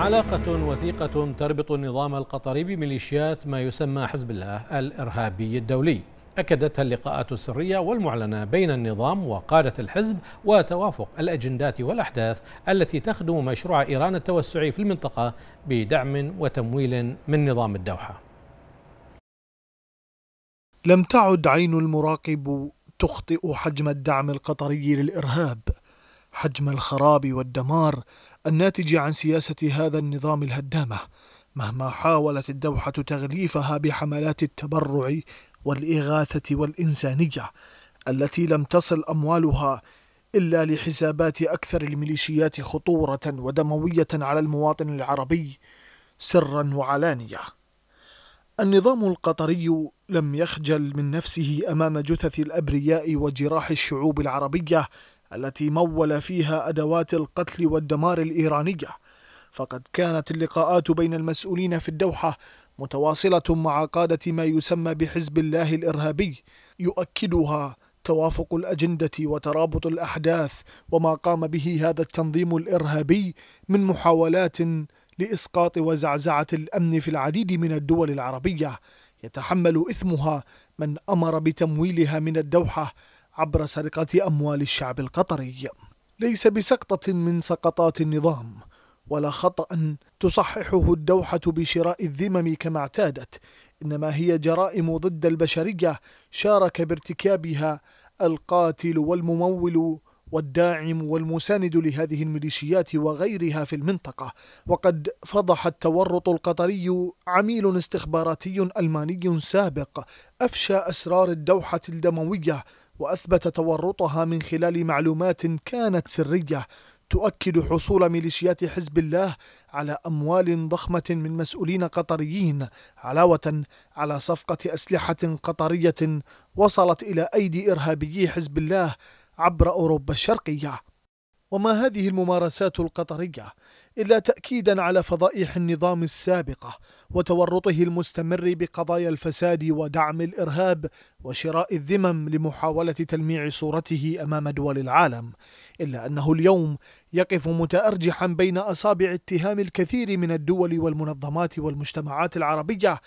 علاقة وثيقة تربط النظام القطري بميليشيات ما يسمى حزب الله الإرهابي الدولي أكدتها اللقاءات السرية والمعلنة بين النظام وقادة الحزب وتوافق الأجندات والأحداث التي تخدم مشروع إيران التوسعي في المنطقة بدعم وتمويل من نظام الدوحة لم تعد عين المراقب تخطئ حجم الدعم القطري للإرهاب حجم الخراب والدمار الناتج عن سياسة هذا النظام الهدامة مهما حاولت الدوحة تغليفها بحملات التبرع والإغاثة والإنسانية التي لم تصل أموالها إلا لحسابات أكثر الميليشيات خطورة ودموية على المواطن العربي سرا وعلانية النظام القطري لم يخجل من نفسه أمام جثث الأبرياء وجراح الشعوب العربية التي مول فيها أدوات القتل والدمار الإيرانية فقد كانت اللقاءات بين المسؤولين في الدوحة متواصلة مع قادة ما يسمى بحزب الله الإرهابي يؤكدها توافق الأجندة وترابط الأحداث وما قام به هذا التنظيم الإرهابي من محاولات لإسقاط وزعزعة الأمن في العديد من الدول العربية يتحمل إثمها من أمر بتمويلها من الدوحة عبر سرقة أموال الشعب القطري ليس بسقطة من سقطات النظام ولا خطأ تصححه الدوحة بشراء الذمم كما اعتادت إنما هي جرائم ضد البشرية شارك بارتكابها القاتل والممول والداعم والمساند لهذه الميليشيات وغيرها في المنطقة وقد فضح التورط القطري عميل استخباراتي ألماني سابق أفشى أسرار الدوحة الدموية وأثبت تورطها من خلال معلومات كانت سرية تؤكد حصول ميليشيات حزب الله على أموال ضخمة من مسؤولين قطريين علاوة على صفقة أسلحة قطرية وصلت إلى أيدي إرهابيي حزب الله عبر أوروبا الشرقية وما هذه الممارسات القطرية إلا تأكيدا على فضائح النظام السابقة وتورطه المستمر بقضايا الفساد ودعم الإرهاب وشراء الذمم لمحاولة تلميع صورته أمام دول العالم إلا أنه اليوم يقف متأرجحا بين أصابع اتهام الكثير من الدول والمنظمات والمجتمعات العربية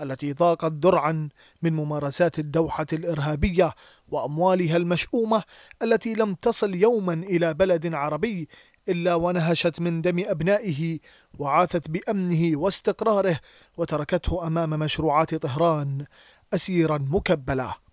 التي ضاقت ذرعا من ممارسات الدوحة الإرهابية وأموالها المشؤومة التي لم تصل يوما إلى بلد عربي إلا ونهشت من دم أبنائه وعاثت بأمنه واستقراره وتركته أمام مشروعات طهران أسيرا مكبلا